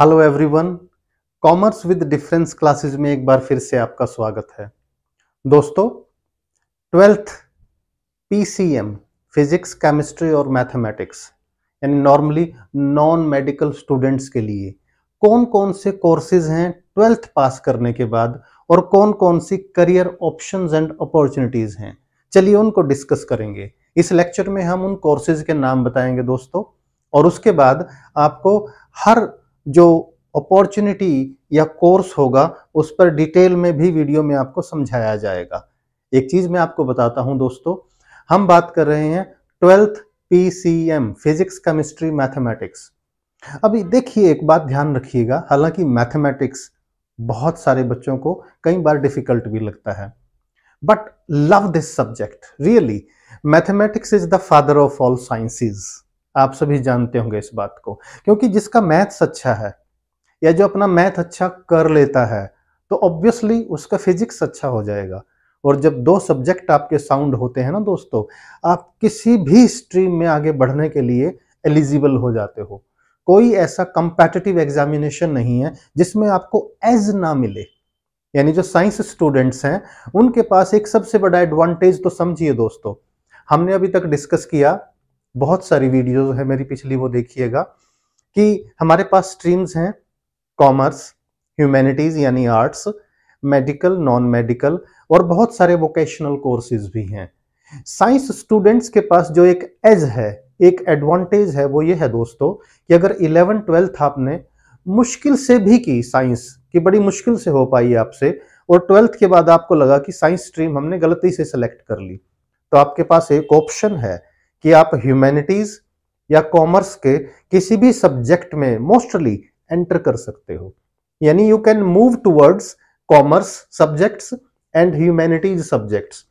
hello everyone commerce with difference classes में एक बार फिर से आपका स्वागत है दोस्तों ट्वेल्थ पीसीएम फिजिक्स केमिस्ट्री और मैथमेटिक्स यानी नॉर्मली नॉन मेडिकल स्टूडेंट्स के लिए कौन कौन से कोर्सेज हैं ट्वेल्थ पास करने के बाद और कौन कौन सी करियर ऑप्शंस एंड अपॉर्चुनिटीज़ हैं चलिए उनको डिस्कस करेंगे इस लेक्चर में हम उन कोर्सेज के नाम बताएंगे दोस्तों और उसके बाद आपको हर जो अपॉर्चुनिटी या कोर्स होगा उस पर डिटेल में भी वीडियो में आपको समझाया जाएगा एक चीज़ मैं आपको बताता हूं दोस्तों हम बात कर रहे हैं twelfth PCM physics chemistry mathematics अभी देखिए एक बात ध्यान रखिएगा हालांकि मैथमेटिक्स बहुत सारे बच्चों को कई बार डिफिकल्ट भी लगता है but love this subject really mathematics is the father of all sciences आप सभी जानते होंगे इस बात को क्योंकि जिसका मैथ्स अच्छा है या जो अपना मैथ अच्छा कर लेता है तो ऑब्वियसली उसका फिजिक्स अच्छा हो जाएगा और जब दो सब्जेक्ट आपके साउंड होते हैं ना दोस्तों आप किसी भी स्ट्रीम में आगे बढ़ने के लिए एलिजिबल हो जाते हो कोई ऐसा कंपेटिटिव एग्जामिनेशन नहीं है जिसमें आपको एज ना मिले यानी जो साइंस स्टूडेंट्स हैं उनके पास एक सबसे बड़ा एडवांटेज तो समझिए दोस्तों हमने अभी तक डिस्कस किया बहुत सारी वीडियोज है मेरी पिछली वो देखिएगा कि हमारे पास स्ट्रीम्स हैं कॉमर्स ह्यूमैनिटीज यानी आर्ट्स मेडिकल नॉन मेडिकल और बहुत सारे वोकेशनल कोर्सेज भी हैं साइंस स्टूडेंट्स के पास जो एक एज है एक एडवांटेज है वो ये है दोस्तों कि अगर इलेवन ट्वेल्थ आपने मुश्किल से भी की साइंस की बड़ी मुश्किल से हो पाई आपसे और ट्वेल्थ के बाद आपको लगा कि साइंस स्ट्रीम हमने गलती से सेलेक्ट कर ली तो आपके पास एक ऑप्शन है कि आप ह्यूमैनिटीज या कॉमर्स के किसी भी सब्जेक्ट में मोस्टली एंटर कर सकते हो यानी you can move towards commerce subjects and humanities subjects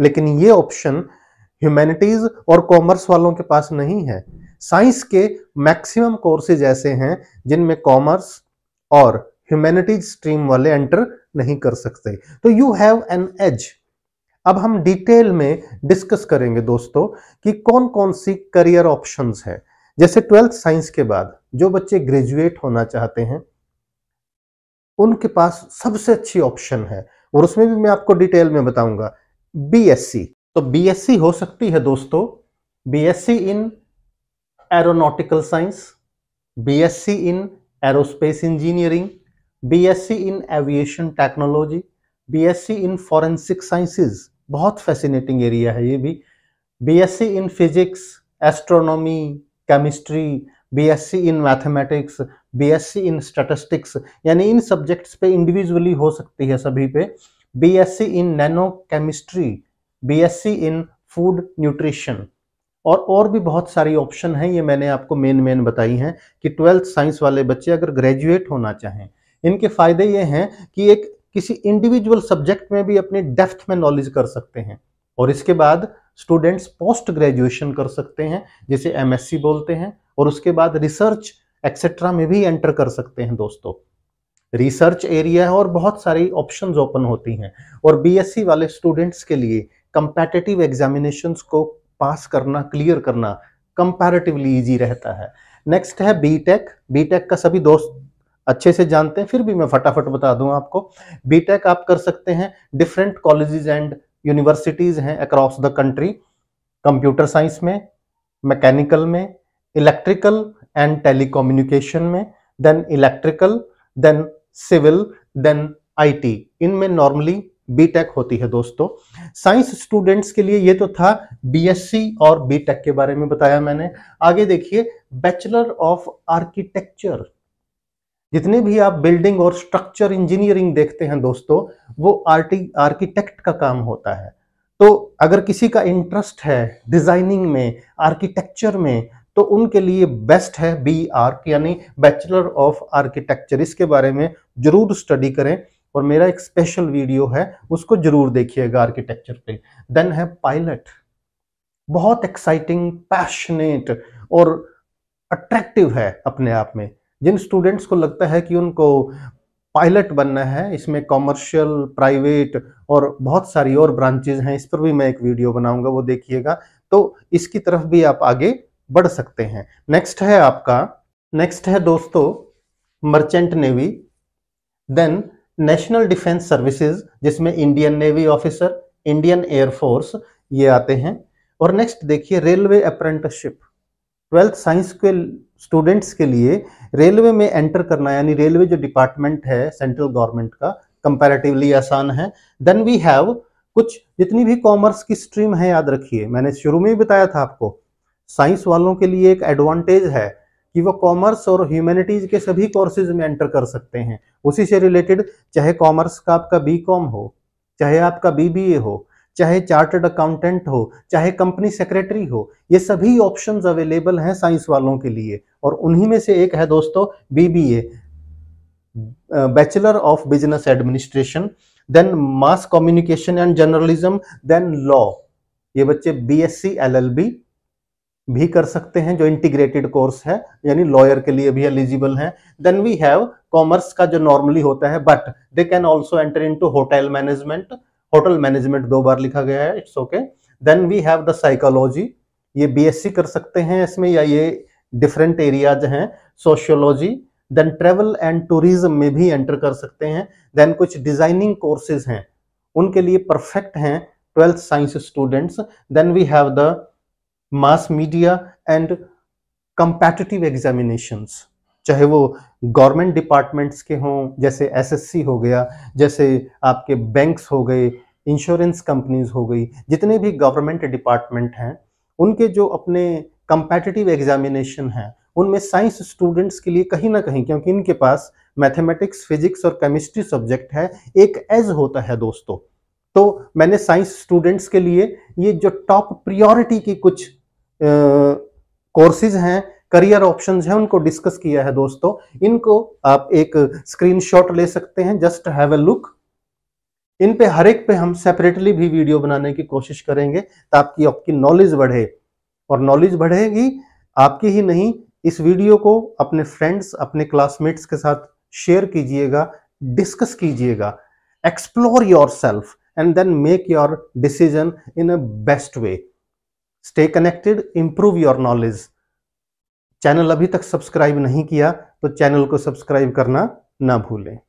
लेकिन ये ऑप्शन ह्यूमैनिटीज और कॉमर्स वालों के पास नहीं है साइंस के मैक्सिमम कोर्सेज ऐसे हैं जिनमें कॉमर्स और ह्यूमैनिटीज स्ट्रीम वाले एंटर नहीं कर सकते तो यू हैव एन एज अब हम डिटेल में डिस्कस करेंगे दोस्तों कि कौन कौन सी करियर ऑप्शंस है जैसे ट्वेल्थ साइंस के बाद जो बच्चे ग्रेजुएट होना चाहते हैं उनके पास सबसे अच्छी ऑप्शन है और उसमें भी मैं आपको डिटेल में बताऊंगा बीएससी तो बीएससी हो सकती है दोस्तों BSc in aeronautical science BSc in aerospace engineering BSc in aviation technology BSc in forensic sciences बहुत फैसिनेटिंग एरिया है ये भी BSc in physics astronomy chemistry BSc in mathematics BSc in statistics यानी इन सब्जेक्ट्स पे इंडिविजुअली हो सकती है सभी पे BSc in nano chemistry BSc in food nutrition और और भी बहुत सारी ऑप्शन हैं ये मैंने आपको मेन मेन बताई हैं कि ट्वेल्थ साइंस वाले बच्चे अगर ग्रेजुएट होना चाहें इनके फ़ायदे ये हैं कि एक किसी इंडिविजुअल सब्जेक्ट में भी अपने डेफ्थ में नॉलेज कर सकते हैं और इसके बाद स्टूडेंट्स पोस्ट ग्रेजुएशन कर सकते हैं जिसे एम बोलते हैं और उसके बाद रिसर्च एक्सेट्रा में भी एंटर कर सकते हैं दोस्तों रिसर्च एरिया है और बहुत सारी ऑप्शंस ओपन होती हैं और बीएससी वाले स्टूडेंट्स के लिए कंपेटेटिव एग्जामिनेशंस को पास करना क्लियर करना कंपैरेटिवली इजी रहता है नेक्स्ट है बीटेक बीटेक का सभी दोस्त अच्छे से जानते हैं फिर भी मैं फटाफट बता दूं आपको बीटेक आप कर सकते हैं डिफरेंट कॉलेजेस एंड यूनिवर्सिटीज़ हैं across the country computer science में मैकेनिकल में इलेक्ट्रिकल एंड टेलीकम्युनिकेशन में then electrical then civil then IT इनमें नॉर्मली बीटेक होती है दोस्तों साइंस स्टूडेंट्स के लिए ये तो था बीएससी और बीटेक के बारे में बताया मैंने आगे देखिए बैचलर ऑफ आर्किटेक्चर जितने भी आप बिल्डिंग और स्ट्रक्चर इंजीनियरिंग देखते हैं दोस्तों वो आर्टी आर्किटेक्ट का काम होता है तो अगर किसी का इंटरेस्ट है डिजाइनिंग में आर्किटेक्चर में तो उनके लिए बेस्ट है बी आर्क यानी बैचलर ऑफ आर्किटेक्चर इसके बारे में जरूर स्टडी करें और मेरा एक स्पेशल वीडियो है उसको जरूर देखिएगा आर्किटेक्चर पे देन है पायलट बहुत एक्साइटिंग पैशनेट और अट्रैक्टिव है अपने आप में जिन स्टूडेंट्स को लगता है कि उनको पायलट बनना है इसमें कॉमर्शियल प्राइवेट और बहुत सारी और ब्रांचेज हैं इस पर भी मैं एक वीडियो बनाऊंगा वो देखिएगा तो इसकी तरफ भी आप आगे बढ़ सकते हैं नेक्स्ट है आपका नेक्स्ट है दोस्तों merchant navy then national defence services जिसमें Indian navy officer Indian air force ये आते हैं और नेक्स्ट देखिए रेलवे अप्रेंटिसशिप ट्वेल्थ साइंस के स्टूडेंट्स के लिए रेलवे में एंटर करना यानी रेलवे जो डिपार्टमेंट है सेंट्रल गवर्नमेंट का कंपैरेटिवली आसान है देन वी हैव कुछ जितनी भी कॉमर्स की स्ट्रीम है याद रखिए मैंने शुरू में ही बताया था आपको साइंस वालों के लिए एक एडवांटेज है कि वो कॉमर्स और ह्यूमैनिटीज के सभी कोर्सेज में एंटर कर सकते हैं उसी से रिलेटेड चाहे कॉमर्स का आपका बी हो चाहे आपका बी हो चाहे चार्टर्ड अकाउंटेंट हो चाहे कंपनी सेक्रेटरी हो ये सभी ऑप्शन अवेलेबल हैं साइंस वालों के लिए और उन्हीं में से एक है दोस्तों BBA bachelor of business administration then mass communication and journalism then law ये बच्चे बीएससी एलएलबी भी कर सकते हैं जो इंटीग्रेटेड कोर्स है यानी लॉयर के लिए भी एलिजिबल है देन वी हैव कॉमर्स का जो नॉर्मली होता है but they can also enter into hotel management hotel management दो बार लिखा गया है it's okay then we have the psychology ये बीएससी कर सकते हैं इसमें या ये डिफरेंट एरियाज हैं sociology then travel and tourism में भी एंटर कर सकते हैं देन कुछ डिजाइनिंग कोर्सेज हैं उनके लिए परफेक्ट हैं twelfth science students then we have the mass media and competitive examinations चाहे वो गवर्नमेंट डिपार्टमेंट्स के हों जैसे एसएससी हो गया जैसे आपके बैंक्स हो गए इंश्योरेंस कंपनीज हो गई जितने भी गवर्नमेंट डिपार्टमेंट हैं उनके जो अपने कंपेटिटिव एग्जामिनेशन हैं उनमें साइंस स्टूडेंट्स के लिए कहीं ना कहीं क्योंकि इनके पास मैथमेटिक्स फिजिक्स और केमिस्ट्री सब्जेक्ट है एक एज होता है दोस्तों तो मैंने साइंस स्टूडेंट्स के लिए ये जो टॉप प्रियोरिटी की कुछ कोर्सेज हैं करियर ऑप्शंस हैं उनको डिस्कस किया है दोस्तों इनको आप एक स्क्रीनशॉट ले सकते हैं जस्ट हैव अ लुक इन पे हर एक पे हम सेपरेटली भी वीडियो बनाने की कोशिश करेंगे ताकि आपकी नॉलेज बढ़े और नॉलेज बढ़ेगी आपकी ही नहीं इस वीडियो को अपने फ्रेंड्स अपने क्लासमेट्स के साथ शेयर कीजिएगा डिस्कस कीजिएगा explore yourself and then make your decision in a best way stay connected improve your knowledge channel अभी तक सब्सक्राइब नहीं किया तो चैनल को सब्सक्राइब करना ना भूलें